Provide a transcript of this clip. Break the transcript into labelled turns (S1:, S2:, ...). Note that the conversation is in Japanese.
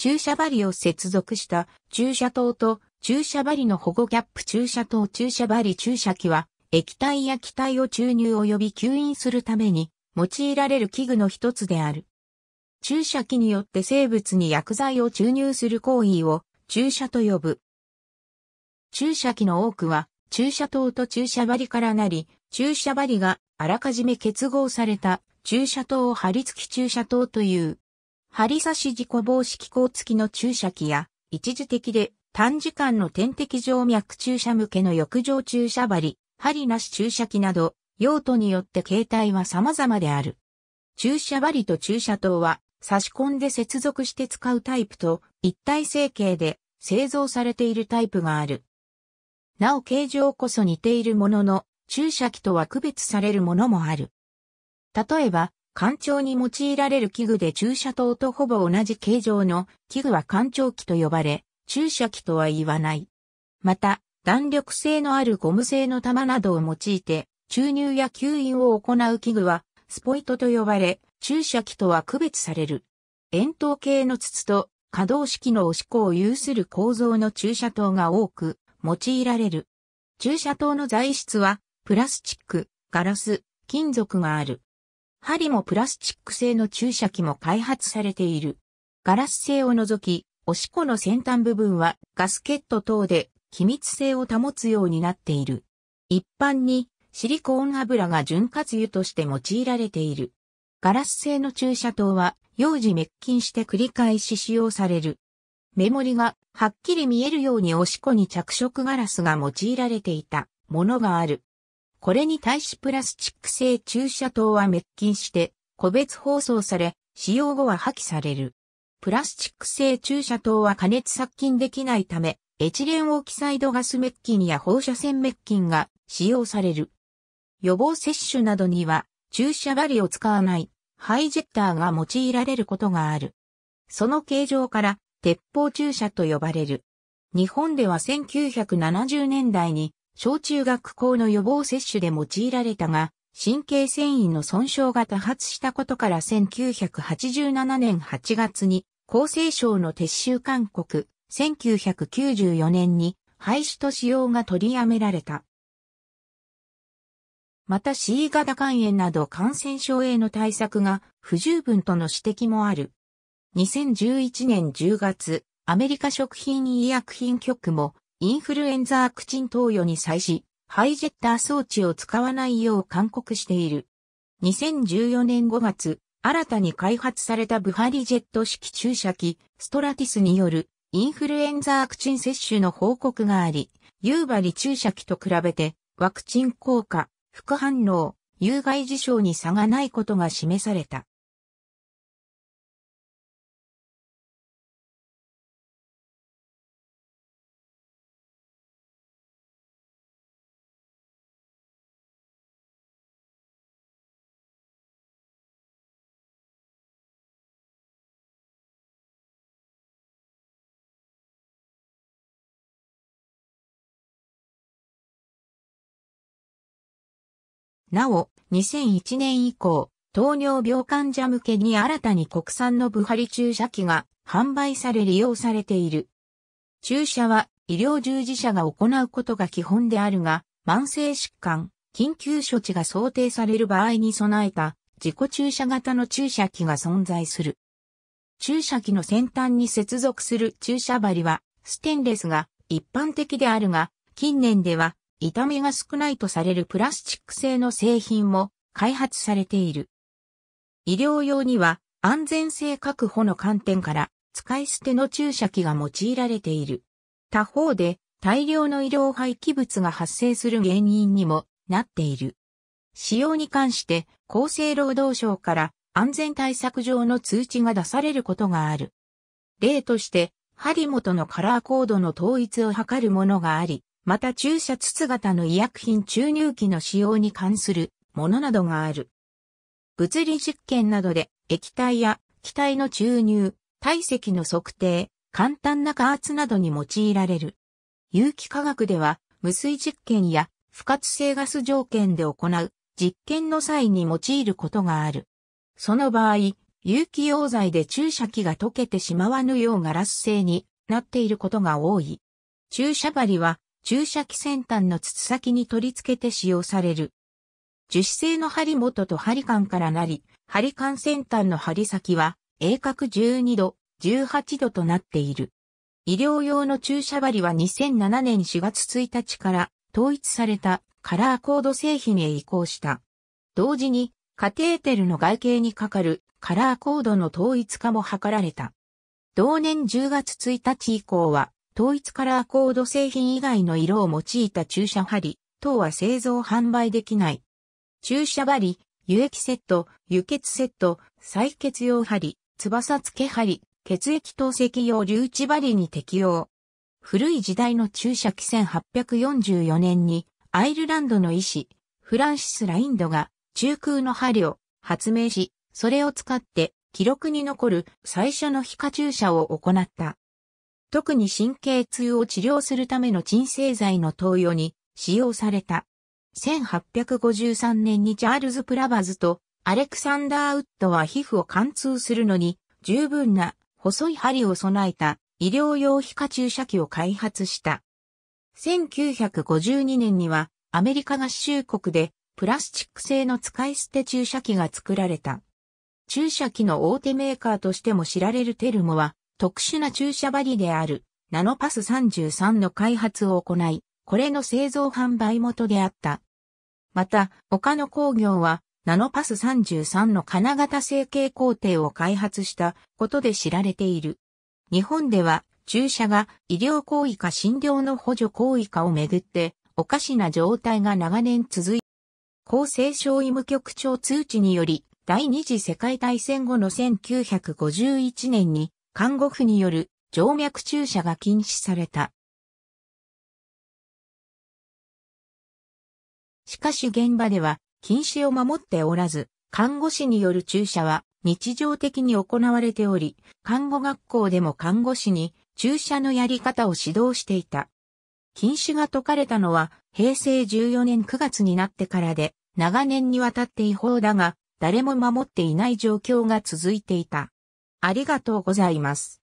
S1: 注射針を接続した注射塔と注射針の保護キャップ注射塔注射針注射器は液体や気体を注入及び吸引するために用いられる器具の一つである。注射器によって生物に薬剤を注入する行為を注射と呼ぶ。注射器の多くは注射塔と注射針からなり、注射針があらかじめ結合された注射塔を貼り付き注射塔という。針刺し事故防止機構付きの注射器や、一時的で短時間の点滴静脈注射向けの浴場注射針、針なし注射器など、用途によって形態は様々である。注射針と注射筒は、差し込んで接続して使うタイプと、一体成形で製造されているタイプがある。なお形状こそ似ているものの、注射器とは区別されるものもある。例えば、干潮に用いられる器具で注射灯とほぼ同じ形状の器具は干潮器と呼ばれ、注射器とは言わない。また、弾力性のあるゴム製の玉などを用いて、注入や吸引を行う器具は、スポイトと呼ばれ、注射器とは区別される。円筒形の筒と可動式の押し子を有する構造の注射灯が多く用いられる。注射灯の材質は、プラスチック、ガラス、金属がある。針もプラスチック製の注射器も開発されている。ガラス製を除き、おしこの先端部分はガスケット等で気密性を保つようになっている。一般にシリコーン油が潤滑油として用いられている。ガラス製の注射灯は幼児滅菌して繰り返し使用される。メモリがはっきり見えるようにおしこに着色ガラスが用いられていたものがある。これに対しプラスチック製注射灯は滅菌して、個別包装され、使用後は破棄される。プラスチック製注射灯は加熱殺菌できないため、エチレンオキサイドガス滅菌や放射線滅菌が使用される。予防接種などには注射針を使わないハイジェッターが用いられることがある。その形状から鉄砲注射と呼ばれる。日本では1970年代に小中学校の予防接種で用いられたが、神経繊維の損傷が多発したことから1987年8月に厚生省の撤収勧告、1994年に廃止と使用が取りやめられた。また C 型肝炎など感染症への対策が不十分との指摘もある。2011年10月、アメリカ食品医薬品局もインフルエンザワクチン投与に際し、ハイジェッター装置を使わないよう勧告している。2014年5月、新たに開発されたブハリジェット式注射器、ストラティスによるインフルエンザワクチン接種の報告があり、夕張注射器と比べてワクチン効果、副反応、有害事象に差がないことが示された。なお、2001年以降、糖尿病患者向けに新たに国産のブハリ注射器が販売され利用されている。注射は医療従事者が行うことが基本であるが、慢性疾患、緊急処置が想定される場合に備えた自己注射型の注射器が存在する。注射器の先端に接続する注射針はステンレスが一般的であるが、近年では痛みが少ないとされるプラスチック製の製品も開発されている。医療用には安全性確保の観点から使い捨ての注射器が用いられている。他方で大量の医療廃棄物が発生する原因にもなっている。使用に関して厚生労働省から安全対策上の通知が出されることがある。例として、針元のカラーコードの統一を図るものがあり、また注射筒型の医薬品注入器の使用に関するものなどがある。物理実験などで液体や気体の注入、体積の測定、簡単な加圧などに用いられる。有機化学では無水実験や不活性ガス条件で行う実験の際に用いることがある。その場合、有機溶剤で注射器が溶けてしまわぬようガラス製になっていることが多い。注射針は注射器先端の筒先に取り付けて使用される。樹脂製の針元と針管からなり、針管先端の針先は鋭角12度、18度となっている。医療用の注射針は2007年4月1日から統一されたカラーコード製品へ移行した。同時にカテーテルの外形にかかるカラーコードの統一化も図られた。同年10月1日以降は統一カラーコード製品以外の色を用いた注射針等は製造販売できない。注射針、輸液セット、輸血セット、採血用針、翼付け針、血液透析用留置針に適用。古い時代の注射器1844年にアイルランドの医師、フランシス・ラインドが中空の針を発明し、それを使って記録に残る最初の皮下注射を行った。特に神経痛を治療するための鎮静剤の投与に使用された。1853年にチャールズ・プラバズとアレクサンダー・ウッドは皮膚を貫通するのに十分な細い針を備えた医療用皮下注射器を開発した。1952年にはアメリカ合衆国でプラスチック製の使い捨て注射器が作られた。注射器の大手メーカーとしても知られるテルモは特殊な注射針であるナノパス33の開発を行い、これの製造販売元であった。また、他の工業はナノパス33の金型成形工程を開発したことで知られている。日本では注射が医療行為か診療の補助行為かをめぐっておかしな状態が長年続い、厚生省医務局長通知により第二次世界大戦後の1951年に看護婦による静脈注射が禁止された。しかし現場では禁止を守っておらず、看護師による注射は日常的に行われており、看護学校でも看護師に注射のやり方を指導していた。禁止が解かれたのは平成14年9月になってからで、長年にわたって違法だが、誰も守っていない状況が続いていた。ありがとうございます。